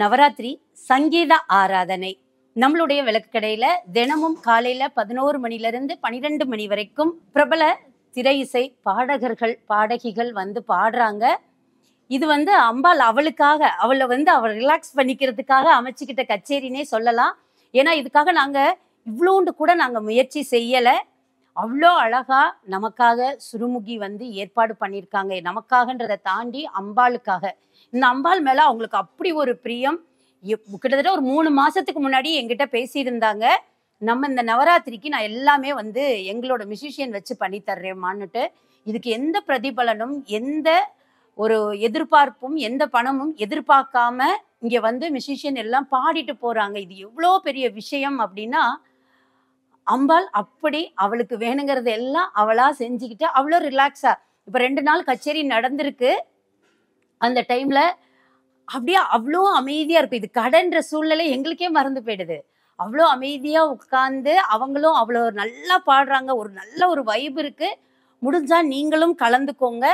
நவராத்திரி சங்கீத ஆராதனை நம்மளுடைய விளக்கு கடையில தினமும் காலையில பதினோரு மணில இருந்து பனிரெண்டு மணி வரைக்கும் பிரபல திரை இசை பாடகர்கள் பாடகிகள் வந்து பாடுறாங்க இது வந்து அம்பாள் அவளுக்காக அவளை வந்து அவள் ரிலாக்ஸ் பண்ணிக்கிறதுக்காக அமைச்சுக்கிட்ட கச்சேரினே சொல்லலாம் ஏன்னா இதுக்காக நாங்க இவ்வளோண்டு கூட நாங்க முயற்சி செய்யலை அவ்வளோ அழகாக நமக்காக சுருமுகி வந்து ஏற்பாடு பண்ணியிருக்காங்க நமக்காகன்றதை தாண்டி அம்பாளுக்காக இந்த அம்பாள் மேலே அவங்களுக்கு அப்படி ஒரு பிரியம் கிட்டத்தட்ட ஒரு மூணு மாதத்துக்கு முன்னாடி எங்கிட்ட பேசியிருந்தாங்க நம்ம இந்த நவராத்திரிக்கு நான் எல்லாமே வந்து எங்களோட மியூசிஷியன் வச்சு பண்ணி தர்றேம்மான்னுட்டு இதுக்கு எந்த பிரதிபலனும் எந்த ஒரு எதிர்பார்ப்பும் எந்த பணமும் எதிர்பார்க்காம இங்கே வந்து மியூசிஷியன் எல்லாம் பாடிட்டு போகிறாங்க இது எவ்வளோ பெரிய விஷயம் அப்படின்னா அம்பாள் அப்படி அவளுக்கு வேணுங்கிறது எல்லாம் அவளா செஞ்சுக்கிட்டு அவ்வளோ ரிலாக்ஸா இப்போ ரெண்டு நாள் கச்சேரி நடந்திருக்கு அந்த டைம்ல அப்படியே அவ்வளோ அமைதியா இருக்கும் இது கடன்ற சூழ்நிலை எங்களுக்கே மறந்து போயிடுது அவ்வளோ அமைதியா உட்காந்து அவங்களும் அவ்வளோ நல்லா பாடுறாங்க ஒரு நல்ல ஒரு வைப் இருக்கு முடிஞ்சா நீங்களும் கலந்துக்கோங்க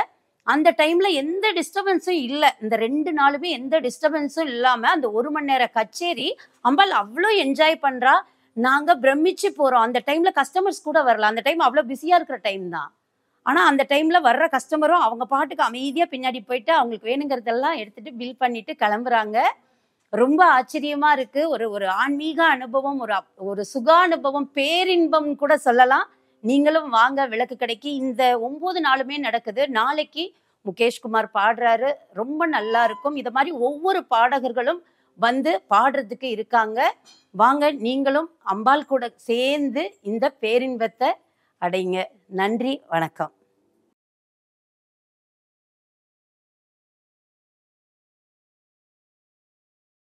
அந்த டைம்ல எந்த டிஸ்டர்பன்ஸும் இல்லை இந்த ரெண்டு நாளுமே எந்த டிஸ்டர்பன்ஸும் இல்லாம அந்த ஒரு மணி நேர கச்சேரி அம்பாள் அவ்வளோ என்ஜாய் பண்றா நாங்க பிரமிச்சு போறோம் அந்த டைம்ல கஸ்டமர்ஸ் கூட வரல அந்த டைம் அவ்வளோ பிஸியா இருக்கிற டைம் தான் ஆனா அந்த டைம்ல வர்ற கஸ்டமரும் அவங்க பாட்டுக்கு அமைதியா பின்னாடி போயிட்டு அவங்களுக்கு வேணுங்கிறதெல்லாம் எடுத்துட்டு பில் பண்ணிட்டு கிளம்புறாங்க ரொம்ப ஆச்சரியமா இருக்கு ஒரு ஒரு ஆன்மீக அனுபவம் ஒரு ஒரு சுக அனுபவம் பேரின்பம் கூட சொல்லலாம் நீங்களும் வாங்க விளக்கு கிடைக்கி இந்த ஒன்பது நாளுமே நடக்குது நாளைக்கு முகேஷ்குமார் பாடுறாரு ரொம்ப நல்லா இருக்கும் இது மாதிரி ஒவ்வொரு பாடகர்களும் வந்து பாடுறதுக்கு இருக்காங்க வாங்க நீங்களும் அம்பாள் கூட சேர்ந்து இந்த பேரின்பத்தை அடைங்க நன்றி வணக்கம்